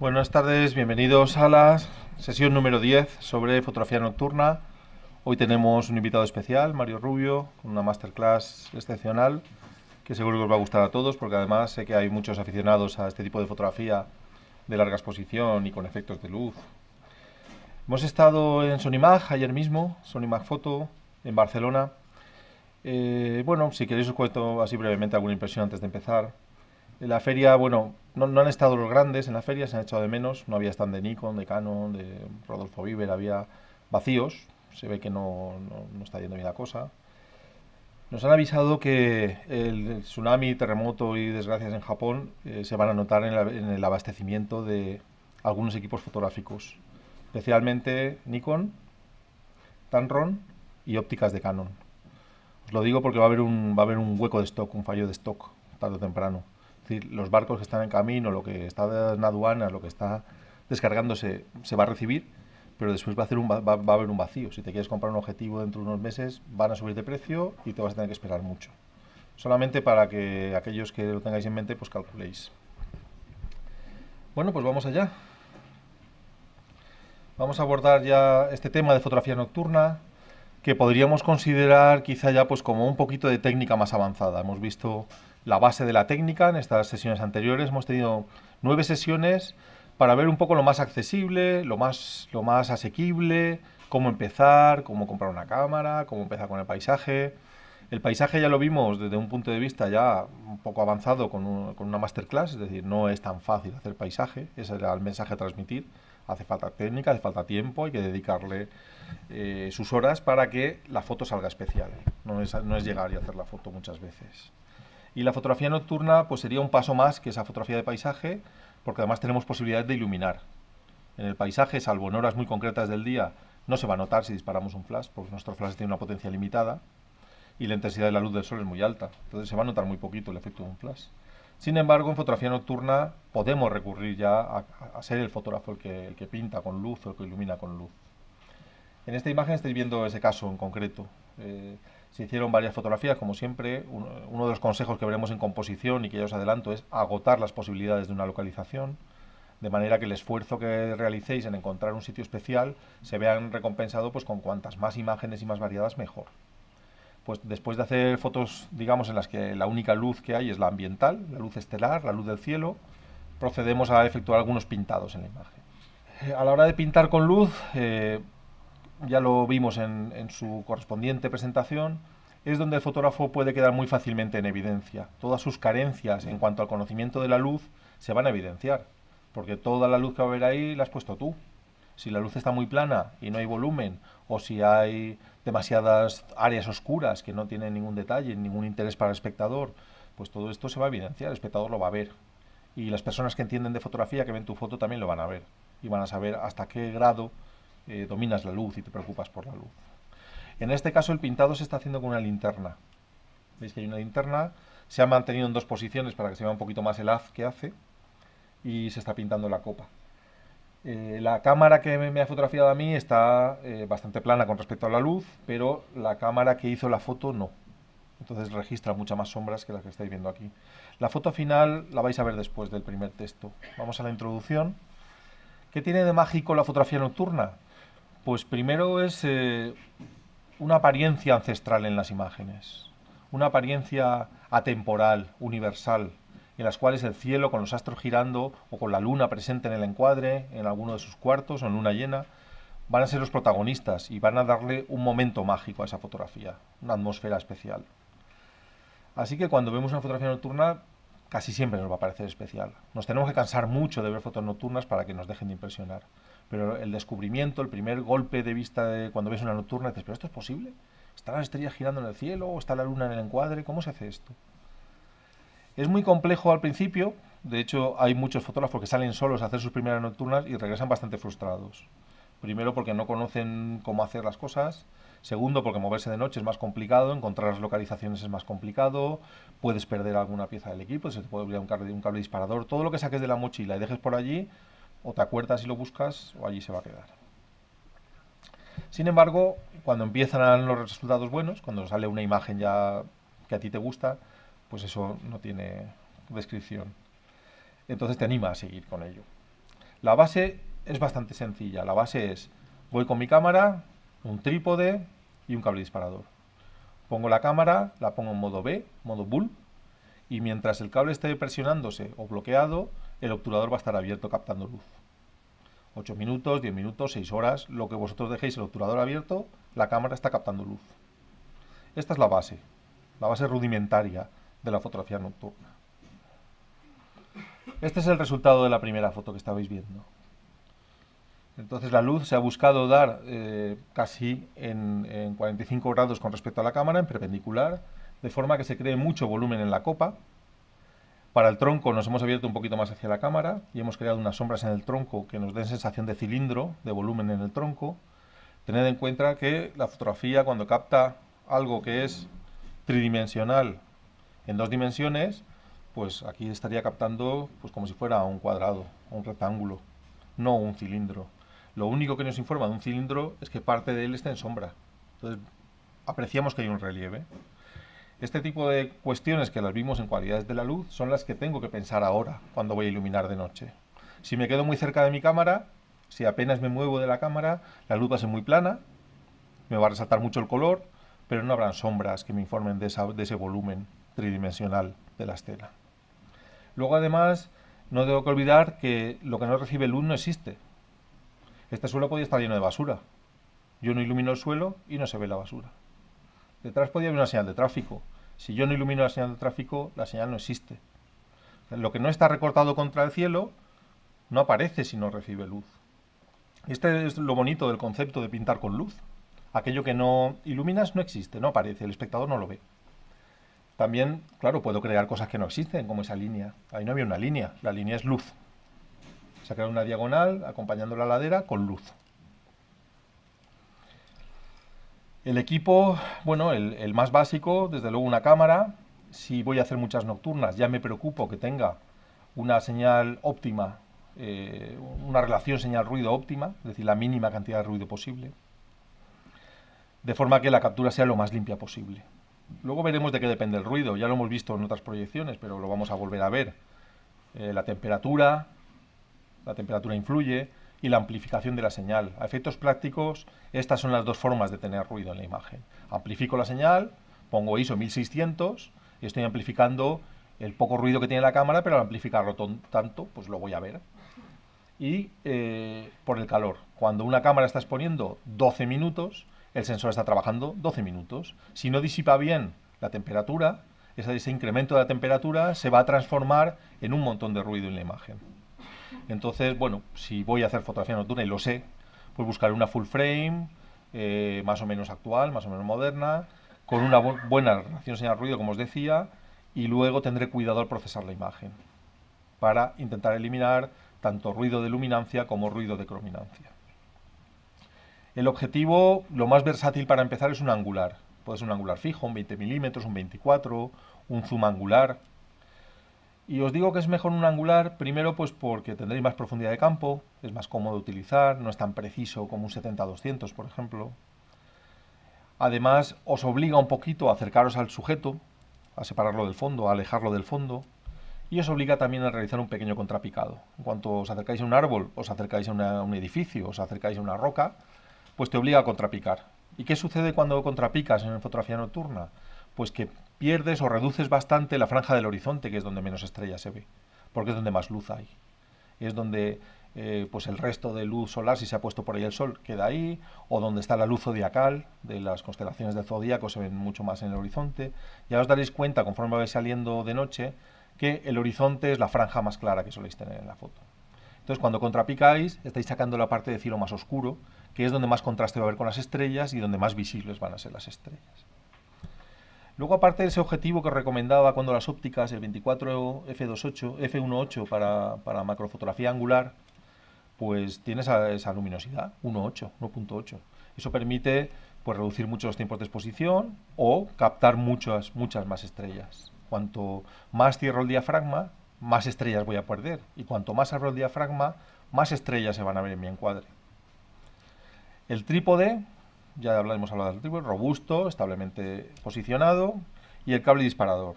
Buenas tardes, bienvenidos a la sesión número 10 sobre fotografía nocturna. Hoy tenemos un invitado especial, Mario Rubio, con una masterclass excepcional que seguro que os va a gustar a todos porque además sé que hay muchos aficionados a este tipo de fotografía de larga exposición y con efectos de luz. Hemos estado en Sonimag ayer mismo, Sonimag Foto, en Barcelona. Eh, bueno, si queréis os cuento así brevemente alguna impresión antes de empezar. En la feria, bueno, no, han estado los grandes en la feria, se han echado de menos. No había stand de Nikon, de Canon, de Rodolfo Bieber, había vacíos. Se ve que no, está yendo bien la cosa. Nos han avisado que el tsunami, terremoto y desgracias en Japón eh, se van a notar en, el abastecimiento de algunos equipos fotográficos, especialmente Nikon, Tanron y ópticas de Canon. Os lo digo porque va a haber un, va a haber un hueco de stock, un fallo de stock, tarde o temprano decir, los barcos que están en camino, lo que está en aduana, lo que está descargándose, se va a recibir, pero después va a, hacer un, va, a haber un vacío. Si te quieres comprar un objetivo dentro de unos meses, van a subir de precio y te vas a tener que esperar mucho. Solamente para que aquellos que lo tengáis en mente, pues calculéis. Bueno, pues vamos allá. Vamos a abordar ya este tema de fotografía nocturna, que podríamos considerar quizá ya pues como un poquito de técnica más avanzada. Hemos visto la base de la técnica. En estas sesiones anteriores hemos tenido nueve sesiones para ver un poco lo más accesible, lo más, lo más asequible, cómo empezar, cómo comprar una cámara, cómo empezar con el paisaje. El paisaje ya lo vimos desde un punto de vista ya un poco avanzado con, una masterclass, es decir, no es tan fácil hacer paisaje, ese era el mensaje a transmitir. Hace falta técnica, hace falta tiempo, hay que dedicarle eh, sus horas para que la foto salga especial. no es llegar y hacer la foto muchas veces. Y la fotografía nocturna pues sería un paso más que esa fotografía de paisaje, porque además tenemos posibilidades de iluminar. En el paisaje, salvo en horas muy concretas del día, no se va a notar si disparamos un flash, porque nuestro flash tiene una potencia limitada y la intensidad de la luz del sol es muy alta, entonces se va a notar muy poquito el efecto de un flash. Sin embargo, en fotografía nocturna podemos recurrir ya a, ser el fotógrafo el que, pinta con luz o el que ilumina con luz. En esta imagen estáis viendo ese caso en concreto. Eh, se hicieron varias fotografías, como siempre. Uno de los consejos que veremos en composición y que ya os adelanto es agotar las posibilidades de una localización, de manera que el esfuerzo que realicéis en encontrar un sitio especial se vean recompensado pues, con cuantas más imágenes y más variadas mejor. Pues después de hacer fotos, digamos, en las que la única luz que hay es la ambiental, la luz estelar, la luz del cielo, procedemos a efectuar algunos pintados en la imagen. Eh, a la hora de pintar con luz, eh, ya lo vimos en, su correspondiente presentación, es donde el fotógrafo puede quedar muy fácilmente en evidencia. Todas sus carencias en cuanto al conocimiento de la luz se van a evidenciar, porque toda la luz que va a haber ahí la has puesto tú. Si la luz está muy plana y no hay volumen, o si hay demasiadas áreas oscuras que no tienen ningún detalle, ningún interés para el espectador, pues todo esto se va a evidenciar, el espectador lo va a ver. Y las personas que entienden de fotografía, que ven tu foto, también lo van a ver. Y van a saber hasta qué grado eh, dominas la luz y te preocupas por la luz. En este caso el pintado se está haciendo con una linterna. Veis que hay una linterna, se ha mantenido en dos posiciones para que se vea un poquito más el haz que hace y se está pintando la copa. Eh, la cámara que me, ha fotografiado a mí está eh, bastante plana con respecto a la luz, pero la cámara que hizo la foto no. Entonces registra muchas más sombras que las que estáis viendo aquí. La foto final la vais a ver después del primer texto. Vamos a la introducción. ¿Qué tiene de mágico la fotografía nocturna? Pues primero es eh, una apariencia ancestral en las imágenes, una apariencia atemporal, universal, en las cuales el cielo con los astros girando o con la luna presente en el encuadre, en alguno de sus cuartos o en luna llena, van a ser los protagonistas y van a darle un momento mágico a esa fotografía, una atmósfera especial. Así que cuando vemos una fotografía nocturna, casi siempre nos va a parecer especial. Nos tenemos que cansar mucho de ver fotos nocturnas para que nos dejen de impresionar pero el descubrimiento, el primer golpe de vista de cuando ves una nocturna, dices, pero esto es posible. ¿Están las estrellas girando en el cielo o está la luna en el encuadre? ¿Cómo se hace esto? Es muy complejo al principio, de hecho hay muchos fotógrafos que salen solos a hacer sus primeras nocturnas y regresan bastante frustrados. Primero porque no conocen cómo hacer las cosas, segundo porque moverse de noche es más complicado, encontrar las localizaciones es más complicado, puedes perder alguna pieza del equipo, se te puede olvidar un un cable disparador, todo lo que saques de la mochila y dejes por allí o te acuerdas y lo buscas o allí se va a quedar. Sin embargo, cuando empiezan los resultados buenos, cuando sale una imagen ya que a ti te gusta, pues eso no tiene descripción. Entonces te anima a seguir con ello. La base es bastante sencilla. La base es, voy con mi cámara, un trípode y un cable disparador. Pongo la cámara, la pongo en modo B, modo bull, y mientras el cable esté presionándose o bloqueado, el obturador va a estar abierto captando luz. 8 minutos, 10 minutos, 6 horas, lo que vosotros dejéis el obturador abierto, la cámara está captando luz. Esta es la base, la base rudimentaria de la fotografía nocturna. Este es el resultado de la primera foto que estabais viendo. Entonces la luz se ha buscado dar eh, casi en, en 45 grados con respecto a la cámara, en perpendicular, de forma que se cree mucho volumen en la copa. Para el tronco nos hemos abierto un poquito más hacia la cámara y hemos creado unas sombras en el tronco que nos den sensación de cilindro, de volumen en el tronco. Tened en cuenta que la fotografía cuando capta algo que es tridimensional en dos dimensiones, pues aquí estaría captando pues como si fuera un cuadrado, un rectángulo, no un cilindro. Lo único que nos informa de un cilindro es que parte de él está en sombra. Entonces apreciamos que hay un relieve. Este tipo de cuestiones que las vimos en cualidades de la luz son las que tengo que pensar ahora cuando voy a iluminar de noche. Si me quedo muy cerca de mi cámara, si apenas me muevo de la cámara, la luz va a ser muy plana, me va a resaltar mucho el color, pero no habrán sombras que me informen de, ese volumen tridimensional de la escena. Luego además, no tengo que olvidar que lo que no recibe luz no existe. Este suelo podía estar lleno de basura. Yo no ilumino el suelo y no se ve la basura. Detrás podría haber una señal de tráfico, si yo no ilumino la señal de tráfico, la señal no existe. Lo que no está recortado contra el cielo no aparece si no recibe luz. Este es lo bonito del concepto de pintar con luz. Aquello que no iluminas no existe, no aparece, el espectador no lo ve. También, claro, puedo crear cosas que no existen, como esa línea. Ahí no había una línea, la línea es luz. Se ha creado una diagonal acompañando la ladera con luz. El equipo, bueno, el, más básico, desde luego una cámara. Si voy a hacer muchas nocturnas, ya me preocupo que tenga una señal óptima, eh, una relación señal-ruido óptima, es decir, la mínima cantidad de ruido posible. De forma que la captura sea lo más limpia posible. Luego veremos de qué depende el ruido, ya lo hemos visto en otras proyecciones, pero lo vamos a volver a ver. Eh, la temperatura, la temperatura influye, y la amplificación de la señal. A efectos prácticos, estas son las dos formas de tener ruido en la imagen. Amplifico la señal, pongo ISO 1600 y estoy amplificando el poco ruido que tiene la cámara, pero al amplificarlo tanto, pues lo voy a ver. Y eh, por el calor. Cuando una cámara está exponiendo 12 minutos, el sensor está trabajando 12 minutos. Si no disipa bien la temperatura, ese incremento de la temperatura se va a transformar en un montón de ruido en la imagen. Entonces, bueno, si voy a hacer fotografía nocturna y lo sé, pues buscaré una full frame, eh, más o menos actual, más o menos moderna, con una buena relación señal-ruido, como os decía, y luego tendré cuidado al procesar la imagen para intentar eliminar tanto ruido de luminancia como ruido de crominancia. El objetivo, lo más versátil para empezar, es un angular. Puede ser un angular fijo, un 20 milímetros, un 24, un zoom angular. Y os digo que es mejor un angular, primero pues porque tendréis más profundidad de campo, es más cómodo de utilizar, no es tan preciso como un 70-200, por ejemplo. Además, os obliga un poquito a acercaros al sujeto, a separarlo del fondo, a alejarlo del fondo, y os obliga también a realizar un pequeño contrapicado. En cuanto os acercáis a un árbol, os acercáis a, a un edificio, os acercáis a una roca, pues te obliga a contrapicar. ¿Y qué sucede cuando contrapicas en fotografía nocturna? Pues que pierdes o reduces bastante la franja del horizonte, que es donde menos estrellas se ve, porque es donde más luz hay. Es donde eh, pues el resto de luz solar, si se ha puesto por ahí el sol, queda ahí, o donde está la luz zodiacal de las constelaciones del zodíaco se ven mucho más en el horizonte. Ya os daréis cuenta, conforme vais saliendo de noche, que el horizonte es la franja más clara que soléis tener en la foto. Entonces, cuando contrapicáis, estáis sacando la parte de cielo más oscuro, que es donde más contraste va a haber con las estrellas y donde más visibles van a ser las estrellas. Luego, aparte de ese objetivo que recomendaba cuando las ópticas, el 24 F28, F18 para, para macrofotografía angular, pues tiene esa, luminosidad, 1.8, 1.8. Eso permite pues, reducir mucho los tiempos de exposición o captar muchas, muchas más estrellas. Cuanto más cierro el diafragma, más estrellas voy a perder. Y cuanto más abro el diafragma, más estrellas se van a ver en mi encuadre. El trípode ya hemos hablado del triple, robusto, establemente posicionado, y el cable disparador.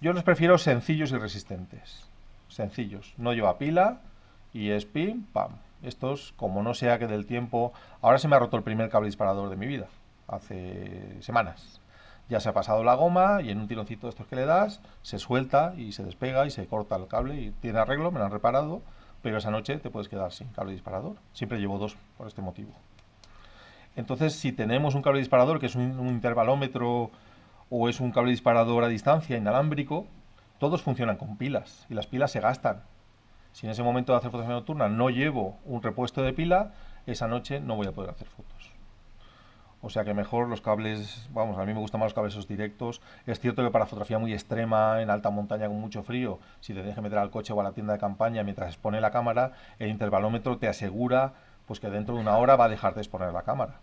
Yo los prefiero sencillos y resistentes. Sencillos. No lleva pila y es pim, pam. Estos, como no sea que del tiempo... Ahora se me ha roto el primer cable disparador de mi vida. Hace semanas. Ya se ha pasado la goma y en un tironcito de estos que le das, se suelta y se despega y se corta el cable y tiene arreglo, me lo han reparado, pero esa noche te puedes quedar sin cable disparador. Siempre llevo dos por este motivo. Entonces, si tenemos un cable disparador que es un, intervalómetro o es un cable disparador a distancia inalámbrico, todos funcionan con pilas y las pilas se gastan. Si en ese momento de hacer fotografía nocturna no llevo un repuesto de pila, esa noche no voy a poder hacer fotos. O sea que mejor los cables, vamos, a mí me gustan más los cables directos. Es cierto que para fotografía muy extrema, en alta montaña con mucho frío, si te tienes meter al coche o a la tienda de campaña mientras expone la cámara, el intervalómetro te asegura pues que dentro de una hora va a dejar de exponer la cámara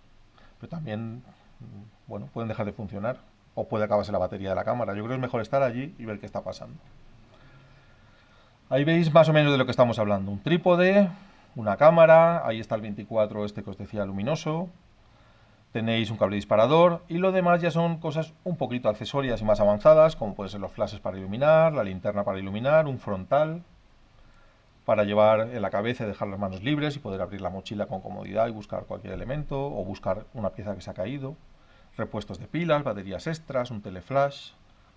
pero también, mm, bueno, pueden dejar de funcionar o puede acabarse la batería de la cámara. Yo creo que es mejor estar allí y ver qué está pasando. Ahí veis más o menos de lo que estamos hablando. Un trípode, una cámara, ahí está el 24 este que os decía luminoso, tenéis un cable disparador y lo demás ya son cosas un poquito accesorias y más avanzadas, como pueden ser los flashes para iluminar, la linterna para iluminar, un frontal, para llevar en la cabeza y dejar las manos libres y poder abrir la mochila con comodidad y buscar cualquier elemento o buscar una pieza que se ha caído, repuestos de pilas, baterías extras, un teleflash.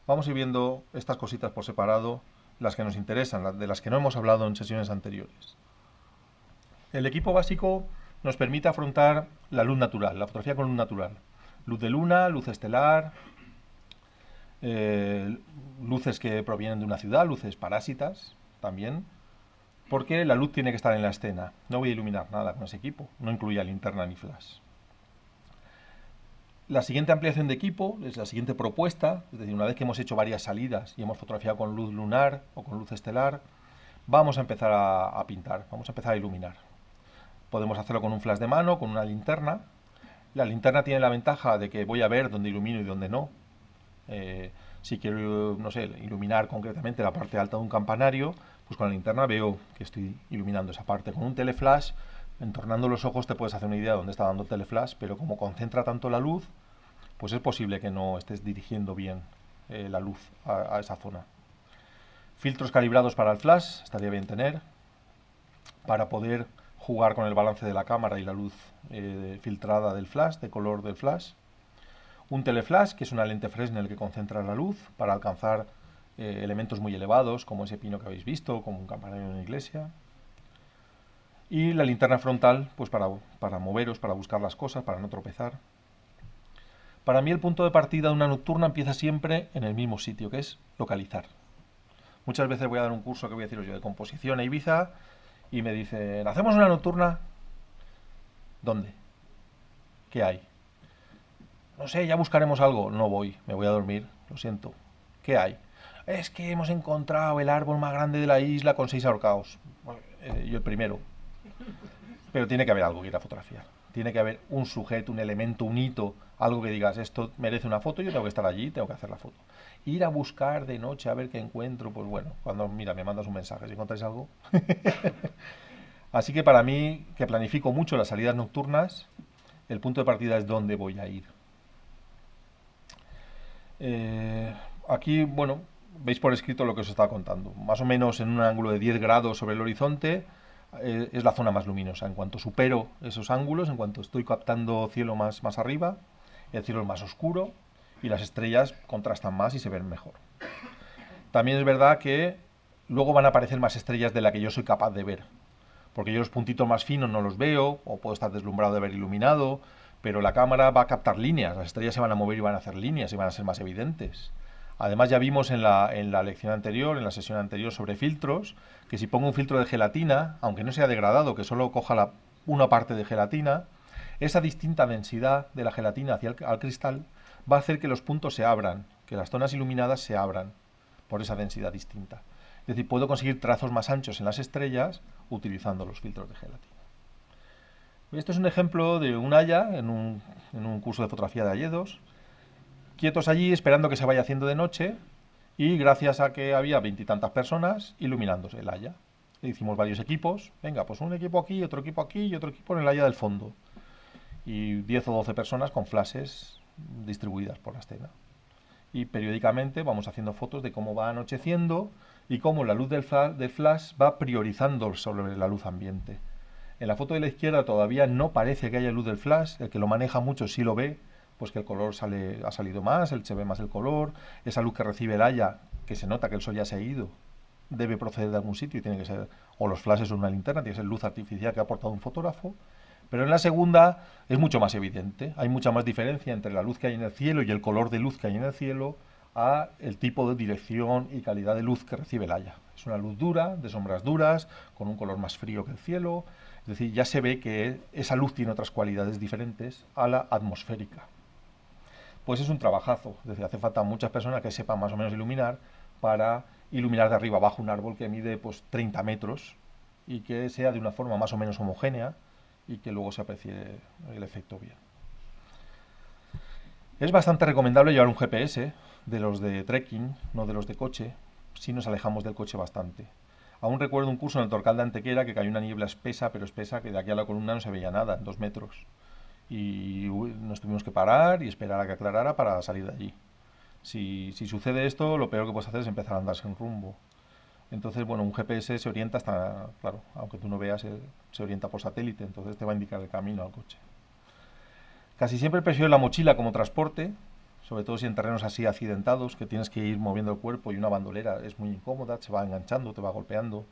Vamos a ir viendo estas cositas por separado, las que nos interesan, las de las que no hemos hablado en sesiones anteriores. El equipo básico nos permite afrontar la luz natural, la fotografía con luz natural. Luz de luna, luz estelar, eh, luces que provienen de una ciudad, luces parásitas también, porque la luz tiene que estar en la escena. No voy a iluminar nada con ese equipo, no incluía linterna ni flash. La siguiente ampliación de equipo es la siguiente propuesta, es decir, una vez que hemos hecho varias salidas y hemos fotografiado con luz lunar o con luz estelar, vamos a empezar a, pintar, vamos a empezar a iluminar. Podemos hacerlo con un flash de mano, con una linterna. La linterna tiene la ventaja de que voy a ver dónde ilumino y dónde no. Eh, si quiero, no sé, iluminar concretamente la parte alta de un campanario, pues con la linterna veo que estoy iluminando esa parte. Con un teleflash, entornando los ojos te puedes hacer una idea de dónde está dando el teleflash, pero como concentra tanto la luz, pues es posible que no estés dirigiendo bien eh, la luz a, esa zona. Filtros calibrados para el flash, estaría bien tener, para poder jugar con el balance de la cámara y la luz eh, filtrada del flash, de color del flash. Un teleflash, que es una lente Fresnel que concentra la luz para alcanzar eh, elementos muy elevados, como ese pino que habéis visto, como un campanario en una iglesia. Y la linterna frontal, pues para, para moveros, para buscar las cosas, para no tropezar. Para mí el punto de partida de una nocturna empieza siempre en el mismo sitio, que es localizar. Muchas veces voy a dar un curso que voy a deciros yo de composición a Ibiza y me dicen, ¿hacemos una nocturna? ¿Dónde? ¿Qué hay? No sé, ya buscaremos algo. No voy, me voy a dormir, lo siento. ¿Qué hay? es que hemos encontrado el árbol más grande de la isla con seis ahorcados. Eh, yo el primero. Pero tiene que haber algo que ir a fotografiar. Tiene que haber un sujeto, un elemento, un hito, algo que digas, esto merece una foto, yo tengo que estar allí, tengo que hacer la foto. Ir a buscar de noche a ver qué encuentro, pues bueno, cuando, mira, me mandas un mensaje, si encontráis algo. Así que para mí, que planifico mucho las salidas nocturnas, el punto de partida es dónde voy a ir. Eh, aquí, bueno, veis por escrito lo que os estaba contando. Más o menos en un ángulo de 10 grados sobre el horizonte eh, es la zona más luminosa. En cuanto supero esos ángulos, en cuanto estoy captando cielo más, más arriba, el cielo es más oscuro y las estrellas contrastan más y se ven mejor. También es verdad que luego van a aparecer más estrellas de la que yo soy capaz de ver. Porque yo los puntitos más finos no los veo, o puedo estar deslumbrado de haber iluminado, pero la cámara va a captar líneas, las estrellas se van a mover y van a hacer líneas y van a ser más evidentes. Además ya vimos en la, lección anterior, en la sesión anterior sobre filtros, que si pongo un filtro de gelatina, aunque no sea degradado, que solo coja una parte de gelatina, esa distinta densidad de la gelatina hacia el cristal va a hacer que los puntos se abran, que las zonas iluminadas se abran por esa densidad distinta. Es decir, puedo conseguir trazos más anchos en las estrellas utilizando los filtros de gelatina. Esto es un ejemplo de un haya en un, en un curso de fotografía de Alledos quietos allí esperando que se vaya haciendo de noche y gracias a que había veintitantas personas iluminándose el haya. hicimos varios equipos, venga, pues un equipo aquí, otro equipo aquí y otro equipo en el haya del fondo. Y 10 o 12 personas con flashes distribuidas por la escena. Y periódicamente vamos haciendo fotos de cómo va anocheciendo y cómo la luz del flash va priorizando sobre la luz ambiente. En la foto de la izquierda todavía no parece que haya luz del flash, el que lo maneja mucho sí lo ve, pues que el color sale, ha salido más, el se ve más el color, esa luz que recibe el haya, que se nota que el sol ya se ha ido, debe proceder de algún sitio y tiene que ser, o los flashes o una linterna, tiene que ser luz artificial que ha aportado un fotógrafo. Pero en la segunda es mucho más evidente, hay mucha más diferencia entre la luz que hay en el cielo y el color de luz que hay en el cielo a el tipo de dirección y calidad de luz que recibe el haya. Es una luz dura, de sombras duras, con un color más frío que el cielo, es decir, ya se ve que esa luz tiene otras cualidades diferentes a la atmosférica pues es un trabajazo. Es decir, hace falta muchas personas que sepan más o menos iluminar para iluminar de arriba abajo un árbol que mide pues 30 metros y que sea de una forma más o menos homogénea y que luego se aprecie el efecto bien. Es bastante recomendable llevar un GPS de los de trekking, no de los de coche, si nos alejamos del coche bastante. Aún recuerdo un curso en el Torcal de Antequera que cayó una niebla espesa, pero espesa, que de aquí a la columna no se veía nada, dos metros y nos tuvimos que parar y esperar a que aclarara para salir de allí. Si, sucede esto, lo peor que puedes hacer es empezar a andarse en rumbo. Entonces, bueno, un GPS se orienta hasta, claro, aunque tú no veas, se, eh, se orienta por satélite, entonces te va a indicar el camino al coche. Casi siempre prefiero la mochila como transporte, sobre todo si en terrenos así accidentados, que tienes que ir moviendo el cuerpo y una bandolera es muy incómoda, se va enganchando, te va golpeando.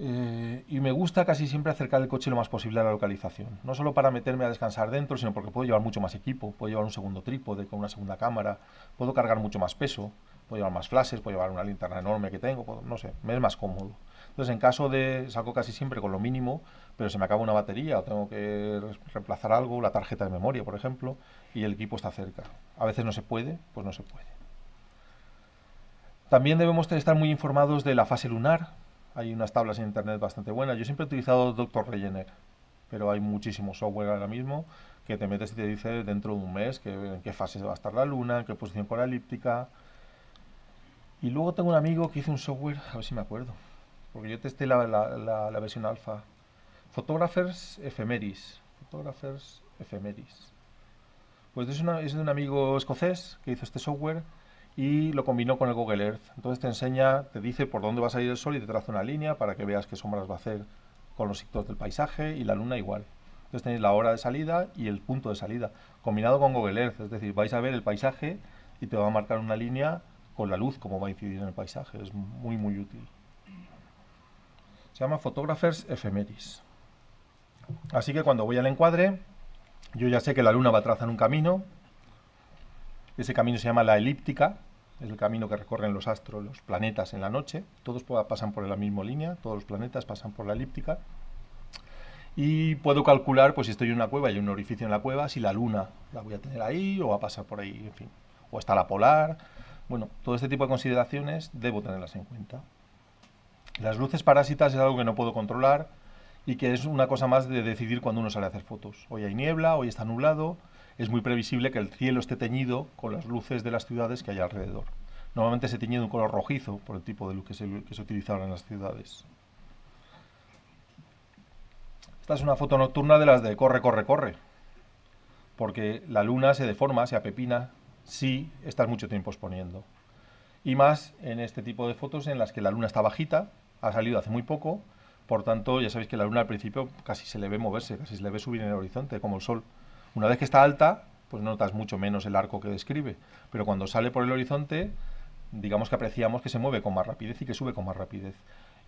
Eh, y me gusta casi siempre acercar el coche lo más posible a la localización. No solo para meterme a descansar dentro, sino porque puedo llevar mucho más equipo, puedo llevar un segundo trípode con una segunda cámara, puedo cargar mucho más peso, puedo llevar más flashes, puedo llevar una linterna enorme que tengo, no sé, me es más cómodo. Entonces, en caso de saco casi siempre con lo mínimo, pero se me acaba una batería o tengo que reemplazar algo, la tarjeta de memoria, por ejemplo, y el equipo está cerca. A veces no se puede, pues no se puede. También debemos estar muy informados de la fase lunar, hay unas tablas en internet bastante buenas. Yo siempre he utilizado Dr. Regener, pero hay muchísimo software ahora mismo que te metes y te dice dentro de un mes que, en qué fase va a estar la luna, en qué posición por elíptica. Y luego tengo un amigo que hizo un software, a ver si me acuerdo, porque yo testé la, la, versión alfa. Photographers Ephemeris. Photographers Ephemeris. Pues es, es de un amigo escocés que hizo este software y lo combinó con el Google Earth. Entonces te enseña, te dice por dónde va a salir el sol y te traza una línea para que veas qué sombras va a hacer con los sectores del paisaje y la luna igual. Entonces tenéis la hora de salida y el punto de salida, combinado con Google Earth, es decir, vais a ver el paisaje y te va a marcar una línea con la luz, como va a incidir en el paisaje. Es muy, muy útil. Se llama Photographers Ephemeris. Así que cuando voy al encuadre, yo ya sé que la luna va a trazar un camino. Ese camino se llama la elíptica, es el camino que recorren los astros, los planetas en la noche, todos pasan por la misma línea, todos los planetas pasan por la elíptica, y puedo calcular, pues si estoy en una cueva y hay un orificio en la cueva, si la luna la voy a tener ahí o va a pasar por ahí, en fin, o está la polar, bueno, todo este tipo de consideraciones debo tenerlas en cuenta. Las luces parásitas es algo que no puedo controlar y que es una cosa más de decidir cuando uno sale a hacer fotos. Hoy hay niebla, hoy está nublado, es muy previsible que el cielo esté teñido con las luces de las ciudades que hay alrededor. Normalmente se teñe de un color rojizo por el tipo de luz que se, que utilizaba en las ciudades. Esta es una foto nocturna de las de corre, corre, corre. Porque la luna se deforma, se apepina si estás mucho tiempo exponiendo. Y más en este tipo de fotos en las que la luna está bajita, ha salido hace muy poco, por tanto ya sabéis que la luna al principio casi se le ve moverse, casi se le ve subir en el horizonte, como el sol. Una vez que está alta, pues notas mucho menos el arco que describe, pero cuando sale por el horizonte, digamos que apreciamos que se mueve con más rapidez y que sube con más rapidez.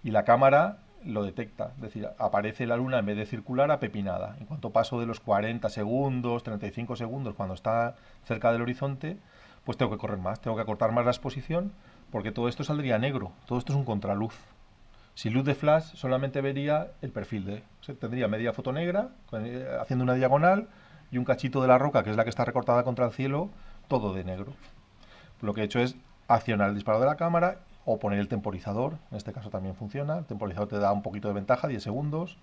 Y la cámara lo detecta, es decir, aparece la luna en vez de circular apepinada. En cuanto paso de los 40 segundos, 35 segundos, cuando está cerca del horizonte, pues tengo que correr más, tengo que acortar más la exposición, porque todo esto saldría negro, todo esto es un contraluz. Sin luz de flash solamente vería el perfil de, tendría media foto negra eh, haciendo una diagonal y un cachito de la roca, que es la que está recortada contra el cielo, todo de negro. Lo que he hecho es accionar el disparo de la cámara o poner el temporizador, en este caso también funciona, el temporizador te da un poquito de ventaja, 10 segundos,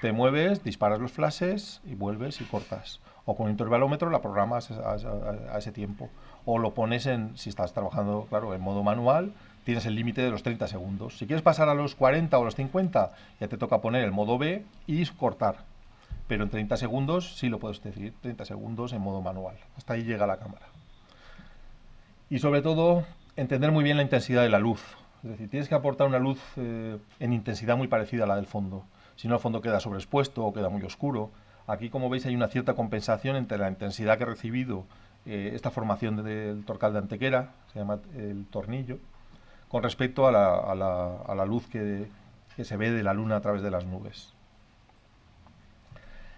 te mueves, disparas los flashes y vuelves y cortas. O con intervalómetro la programas a, ese tiempo. O lo pones en, si estás trabajando, claro, en modo manual, tienes el límite de los 30 segundos. Si quieres pasar a los 40 o los 50, ya te toca poner el modo B y cortar pero en 30 segundos sí lo puedes decir, 30 segundos en modo manual. Hasta ahí llega la cámara. Y sobre todo, entender muy bien la intensidad de la luz. Es decir, tienes que aportar una luz eh, en intensidad muy parecida a la del fondo. Si no, el fondo queda sobreexpuesto o queda muy oscuro. Aquí, como veis, hay una cierta compensación entre la intensidad que ha recibido eh, esta formación del torcal de antequera, se llama eh, el tornillo, con respecto a la, luz que se ve de la luna a través de las nubes.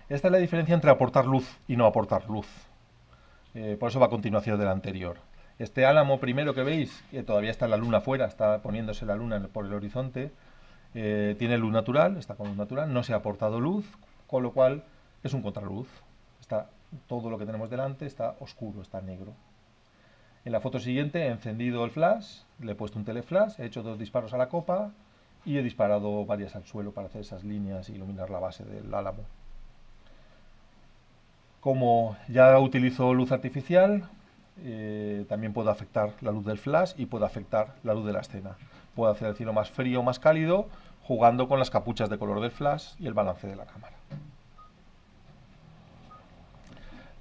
Esta es la diferencia entre aportar luz y no aportar luz. Eh, por eso va a continuación del anterior. Este álamo primero que veis, que todavía está la luna fuera, está poniéndose la luna por el horizonte, eh, tiene luz natural, está con luz natural, no se ha aportado luz, con lo cual es un contraluz. Está, todo lo que tenemos delante está oscuro, está negro. En la foto siguiente he encendido el flash, le he puesto un teleflash, he hecho dos disparos a la copa y he disparado varias al suelo para hacer esas líneas y e iluminar la base del álamo como ya utilizo luz artificial, eh, también puedo afectar la luz del flash y puedo afectar la luz de la escena. Puedo hacer el cielo más frío o más cálido jugando con las capuchas de color del flash y el balance de la cámara.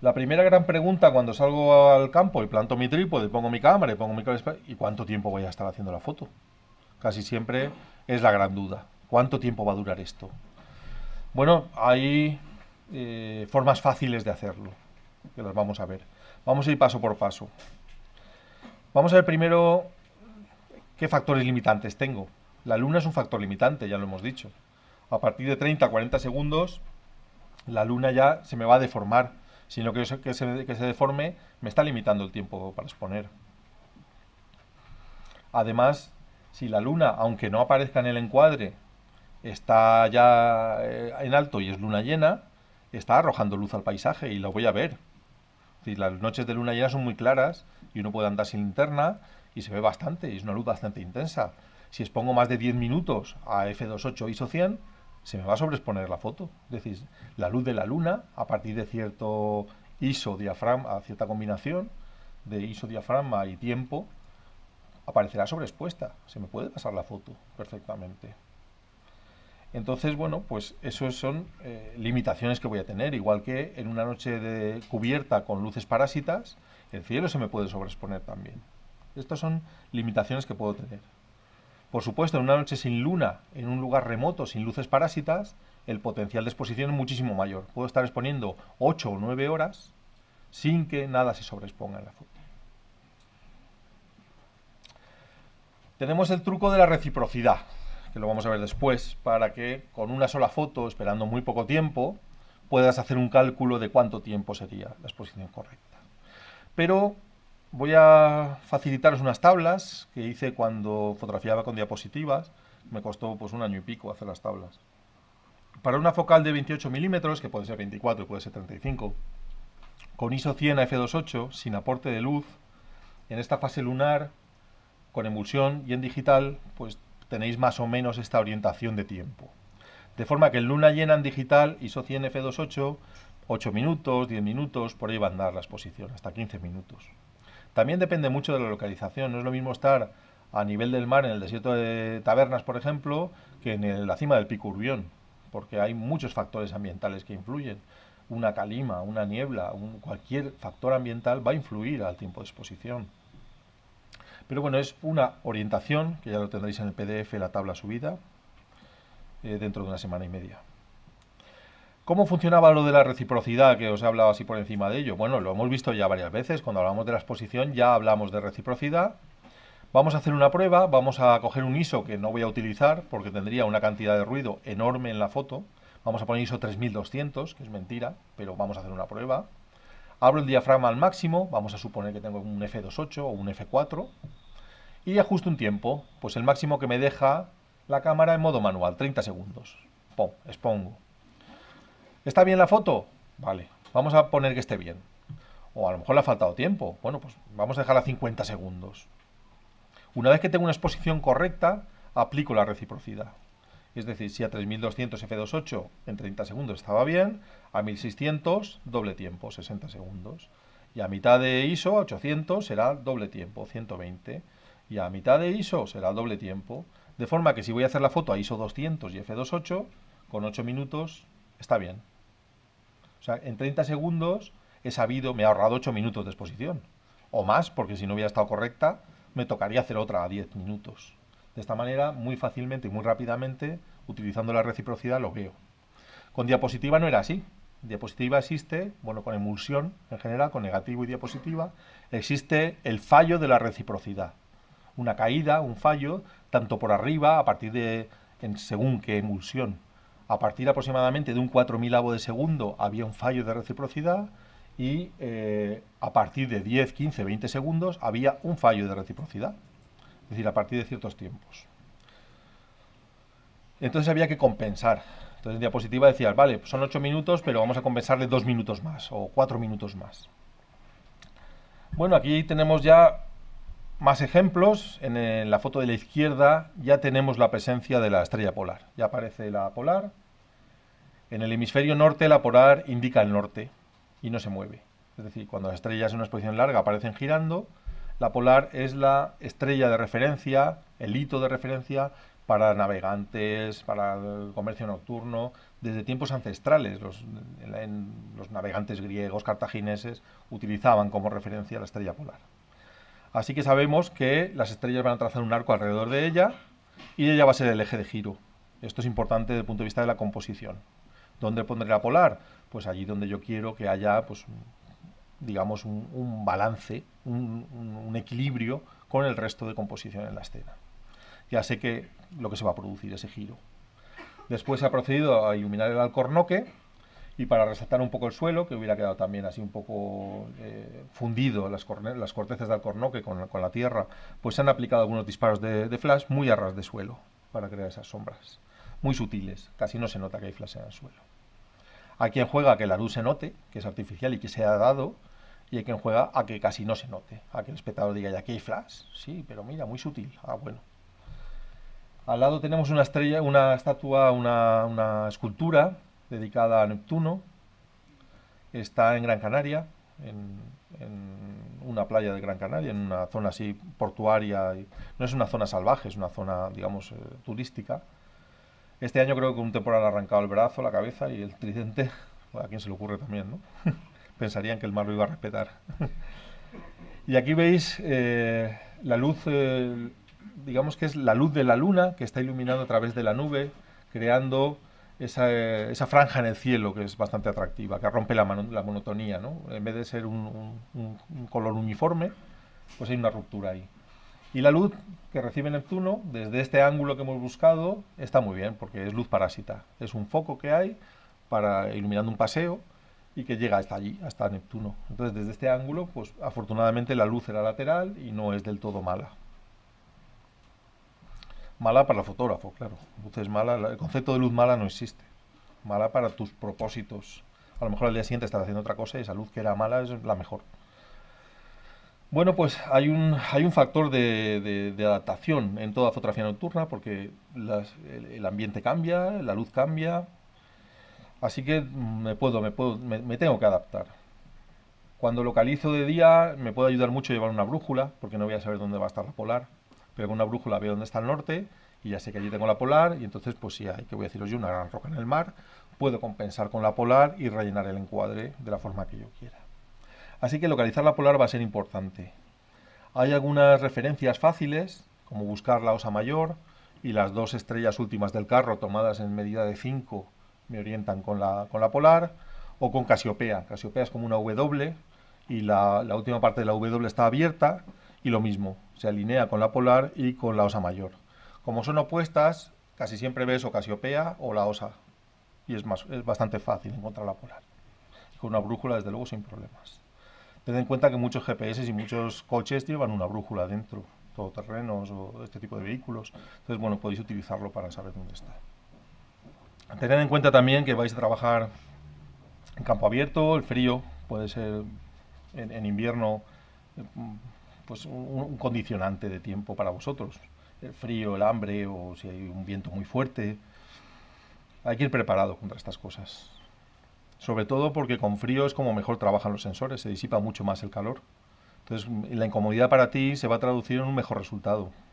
La primera gran pregunta cuando salgo al campo y planto mi trípode, pongo mi cámara y pongo mi ¿y cuánto tiempo voy a estar haciendo la foto? Casi siempre es la gran duda. ¿Cuánto tiempo va a durar esto? Bueno, hay eh, formas fáciles de hacerlo, que las vamos a ver. Vamos a ir paso por paso. Vamos a ver primero qué factores limitantes tengo. La luna es un factor limitante, ya lo hemos dicho. A partir de 30 40 segundos, la luna ya se me va a deformar. Si no quiero que se, que se deforme, me está limitando el tiempo para exponer. Además, si la luna, aunque no aparezca en el encuadre, está ya eh, en alto y es luna llena, está arrojando luz al paisaje y lo voy a ver. las noches de luna llena son muy claras y uno puede andar sin linterna y se ve bastante, y es una luz bastante intensa. Si expongo más de 10 minutos a f2.8 ISO 100, se me va a sobreexponer la foto. Es decir, la luz de la luna, a partir de cierto ISO, diafragma, cierta combinación de ISO, diafragma y tiempo, aparecerá sobreexpuesta. Se me puede pasar la foto perfectamente. Entonces, bueno, pues esas son eh, limitaciones que voy a tener, igual que en una noche de cubierta con luces parásitas, el cielo se me puede sobreexponer también. Estas son limitaciones que puedo tener. Por supuesto, en una noche sin luna, en un lugar remoto, sin luces parásitas, el potencial de exposición es muchísimo mayor. Puedo estar exponiendo 8 o 9 horas sin que nada se sobreexponga en la foto. Tenemos el truco de la reciprocidad que lo vamos a ver después, para que con una sola foto, esperando muy poco tiempo, puedas hacer un cálculo de cuánto tiempo sería la exposición correcta. Pero voy a facilitaros unas tablas que hice cuando fotografiaba con diapositivas. Me costó pues un año y pico hacer las tablas. Para una focal de 28 milímetros, que puede ser 24 puede ser 35, con ISO 100 a f2.8, sin aporte de luz, en esta fase lunar, con emulsión y en digital, pues tenéis más o menos esta orientación de tiempo. De forma que en luna llena en digital, ISO 100 F28, 8 minutos, 10 minutos, por ahí va a andar la exposición, hasta 15 minutos. También depende mucho de la localización, no es lo mismo estar a nivel del mar en el desierto de Tabernas, por ejemplo, que en la cima del pico Urbión, porque hay muchos factores ambientales que influyen. Una calima, una niebla, cualquier factor ambiental va a influir al tiempo de exposición. Pero bueno, es una orientación, que ya lo tendréis en el PDF, la tabla subida, eh, dentro de una semana y media. ¿Cómo funcionaba lo de la reciprocidad que os he hablado así por encima de ello? Bueno, lo hemos visto ya varias veces, cuando hablamos de la exposición ya hablamos de reciprocidad. Vamos a hacer una prueba, vamos a coger un ISO que no voy a utilizar porque tendría una cantidad de ruido enorme en la foto. Vamos a poner ISO 3200, que es mentira, pero vamos a hacer una prueba abro el diafragma al máximo, vamos a suponer que tengo un F28 o un F4, y ajusto un tiempo, pues el máximo que me deja la cámara en modo manual, 30 segundos. Pum, expongo. ¿Está bien la foto? Vale, vamos a poner que esté bien. O a lo mejor le ha faltado tiempo. Bueno, pues vamos a dejarla 50 segundos. Una vez que tengo una exposición correcta, aplico la reciprocidad. Es decir, si a 3200 F28 en 30 segundos estaba bien, a 1600, doble tiempo, 60 segundos. Y a mitad de ISO, 800, será doble tiempo, 120. Y a mitad de ISO será doble tiempo. De forma que si voy a hacer la foto a ISO 200 y F28, con 8 minutos, está bien. O sea, en 30 segundos he sabido, me he ahorrado 8 minutos de exposición. O más, porque si no hubiera estado correcta, me tocaría hacer otra a 10 minutos. De esta manera, muy fácilmente y muy rápidamente, utilizando la reciprocidad, lo veo. Con diapositiva no era así diapositiva existe, bueno, con emulsión en general, con negativo y diapositiva, existe el fallo de la reciprocidad. Una caída, un fallo, tanto por arriba, a partir de, en según qué emulsión, a partir aproximadamente de un 4000 de segundo había un fallo de reciprocidad y eh, a partir de 10, 15, 20 segundos había un fallo de reciprocidad. Es decir, a partir de ciertos tiempos. Entonces había que compensar entonces, diapositiva decía, vale, son ocho minutos, pero vamos a compensarle dos minutos más o cuatro minutos más. Bueno, aquí tenemos ya más ejemplos. En, en la foto de la izquierda ya tenemos la presencia de la estrella polar. Ya aparece la polar. En el hemisferio norte la polar indica el norte y no se mueve. Es decir, cuando las estrellas en una exposición larga aparecen girando, la polar es la estrella de referencia, el hito de referencia para navegantes, para el comercio nocturno, desde tiempos ancestrales. Los, navegantes griegos, cartagineses, utilizaban como referencia la estrella polar. Así que sabemos que las estrellas van a trazar un arco alrededor de ella y ella va a ser el eje de giro. Esto es importante desde el punto de vista de la composición. ¿Dónde pondré la polar? Pues allí donde yo quiero que haya, pues, digamos, un, balance, un equilibrio con el resto de composición en la escena ya sé que lo que se va a producir, ese giro. Después se ha procedido a iluminar el alcornoque y para resaltar un poco el suelo, que hubiera quedado también así un poco eh, fundido las, las, cortezas del alcornoque con, la tierra, pues se han aplicado algunos disparos de, flash muy a ras de suelo para crear esas sombras. Muy sutiles, casi no se nota que hay flash en el suelo. Hay quien juega a que la luz se note, que es artificial y que se ha dado, y hay quien juega a que casi no se note, a que el espectador diga, ya aquí hay flash, sí, pero mira, muy sutil, ah, bueno, al lado tenemos una estrella, una estatua, una, escultura dedicada a Neptuno. Está en Gran Canaria, en, una playa de Gran Canaria, en una zona así portuaria. no es una zona salvaje, es una zona, digamos, eh, turística. Este año creo que un temporal ha arrancado el brazo, la cabeza y el tridente. a quien se le ocurre también, ¿no? Pensarían que el mar lo iba a respetar. y aquí veis eh, la luz, eh, digamos que es la luz de la luna que está iluminando a través de la nube, creando esa, eh, franja en el cielo que es bastante atractiva, que rompe la, monotonía. ¿no? En vez de ser un, color uniforme, pues hay una ruptura ahí. Y la luz que recibe Neptuno, desde este ángulo que hemos buscado, está muy bien, porque es luz parásita. Es un foco que hay para iluminando un paseo y que llega hasta allí, hasta Neptuno. Entonces, desde este ángulo, pues afortunadamente la luz era lateral y no es del todo mala. Mala para el fotógrafo, claro. mala, el concepto de luz mala no existe. Mala para tus propósitos. A lo mejor al día siguiente estás haciendo otra cosa y esa luz que era mala es la mejor. Bueno, pues hay un, hay un factor de, adaptación en toda fotografía nocturna porque el, ambiente cambia, la luz cambia. Así que me puedo, me, me tengo que adaptar. Cuando localizo de día me puede ayudar mucho llevar una brújula porque no voy a saber dónde va a estar la polar pero con una brújula veo dónde está el norte y ya sé que allí tengo la polar y entonces pues si hay, que voy a deciros yo, una gran roca en el mar, puedo compensar con la polar y rellenar el encuadre de la forma que yo quiera. Así que localizar la polar va a ser importante. Hay algunas referencias fáciles, como buscar la osa mayor y las dos estrellas últimas del carro tomadas en medida de 5 me orientan con la, con la polar, o con Casiopea. Casiopea es como una W y la, la última parte de la W está abierta y lo mismo, se alinea con la polar y con la osa mayor. Como son opuestas, casi siempre ves o casiopea o la osa. Y es, más, es bastante fácil encontrar la polar. Con una brújula, desde luego, sin problemas. Ten en cuenta que muchos GPS y muchos coches llevan una brújula dentro, todoterrenos o este tipo de vehículos. Entonces, bueno, podéis utilizarlo para saber dónde está. Tened en cuenta también que vais a trabajar en campo abierto, el frío puede ser en invierno eh, pues, un, un condicionante de tiempo para vosotros. El frío, el hambre o si hay un viento muy fuerte. Hay que ir preparado contra estas cosas. Sobre todo porque con frío es como mejor trabajan los sensores, se disipa mucho más el calor. Entonces la incomodidad para ti se va a traducir en un mejor resultado.